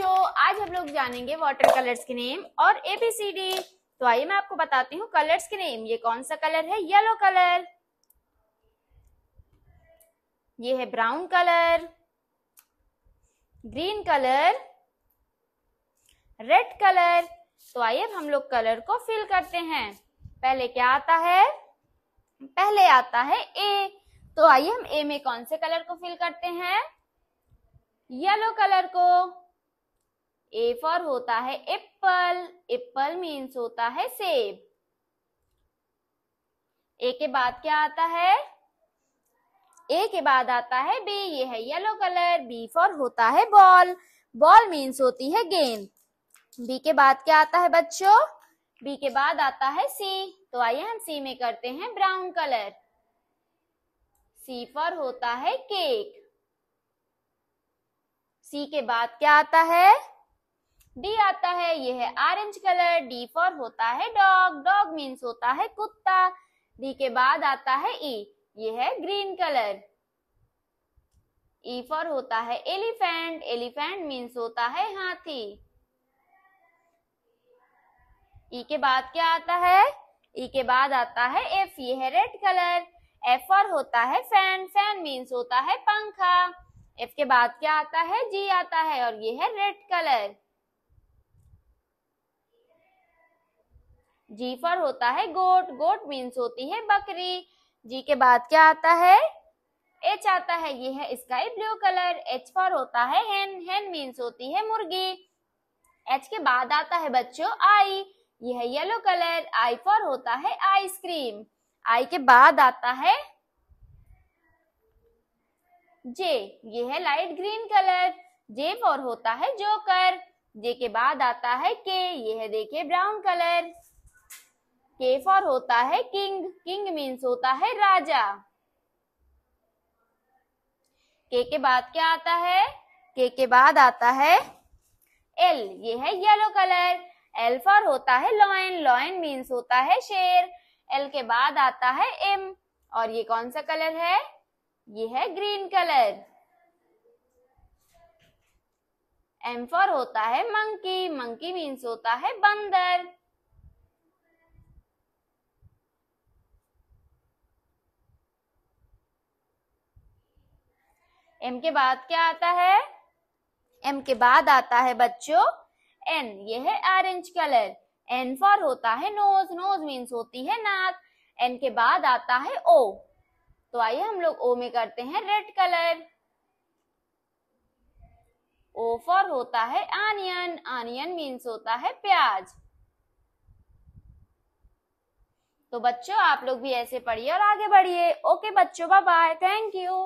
बच्चों आज हम लोग जानेंगे वाटर कलर्स के नेम और एबीसीडी तो आइए मैं आपको बताती हूँ कलर्स के नेम ये कौन सा कलर है येलो कलर ये है brown colour green colour red colour तो आइए हम लोग कलर को फिल करते हैं पहले क्या आता है पहले आता है ए तो आइए हम ए में कौन से कलर को फिल करते हैं येलो कलर को ए फॉर होता है एप्पल एप्पल मीन्स होता है सेब ए के बाद क्या आता है ए के बाद आता है बी ये है येलो कलर बी फॉर होता है बॉल बॉल मीन्स होती है गेंद बी के बाद क्या आता है बच्चों बी के बाद आता है सी तो आइए हम सी में करते हैं ब्राउन कलर सी फॉर होता है केक सी के बाद क्या आता है डी आता है ये है ऑरेंज कलर डी फॉर होता है डॉग डॉग मीन्स होता है कुत्ता डी के बाद आता है ई e, ये है ग्रीन कलर ई फॉर होता है एलिफेंट एलिफेंट मीन्स होता है हाथी ई e के बाद क्या आता है ई e के बाद आता है एफ ये है रेड कलर एफ फॉर होता है फैन फैन मीन्स होता है पंखा एफ के बाद क्या आता है जी आता है और ये है रेड कलर जी फॉर होता है गोट गोट मीन्स होती है बकरी जी के बाद क्या आता है एच आता है ये है sky blue colour H for होता है हेन हेन मीन्स होती है मुर्गी एच के बाद आता है बच्चों आई ये है येलो कलर आई फॉर होता है आइसक्रीम आई के बाद आता है जे ये है light green colour J for होता है जोकर जे के बाद आता है के ये है देखिए ब्राउन कलर के फॉर होता है किंग किंग मीन्स होता है राजा के के बाद क्या आता है के के बाद आता है एल ये है येलो कलर एल फॉर होता है लॉयन लॉयन मीन्स होता है शेर एल के बाद आता है एम और ये कौन सा कलर है ये है ग्रीन कलर एम फॉर होता है मंकी मंकी मीन्स होता है बंदर एम के बाद क्या आता है एम के बाद आता है बच्चों एन ये है ऑरेंज कलर एन फॉर होता है नोज नोज मीन्स होती है नाक एन के बाद आता है ओ तो आइए हम लोग ओ में करते हैं रेड कलर ओ फॉर होता है आनियन आनियन मीन्स होता है प्याज तो बच्चों आप लोग भी ऐसे पढ़िए और आगे बढ़िए ओके बच्चों बाय बाय थैंक यू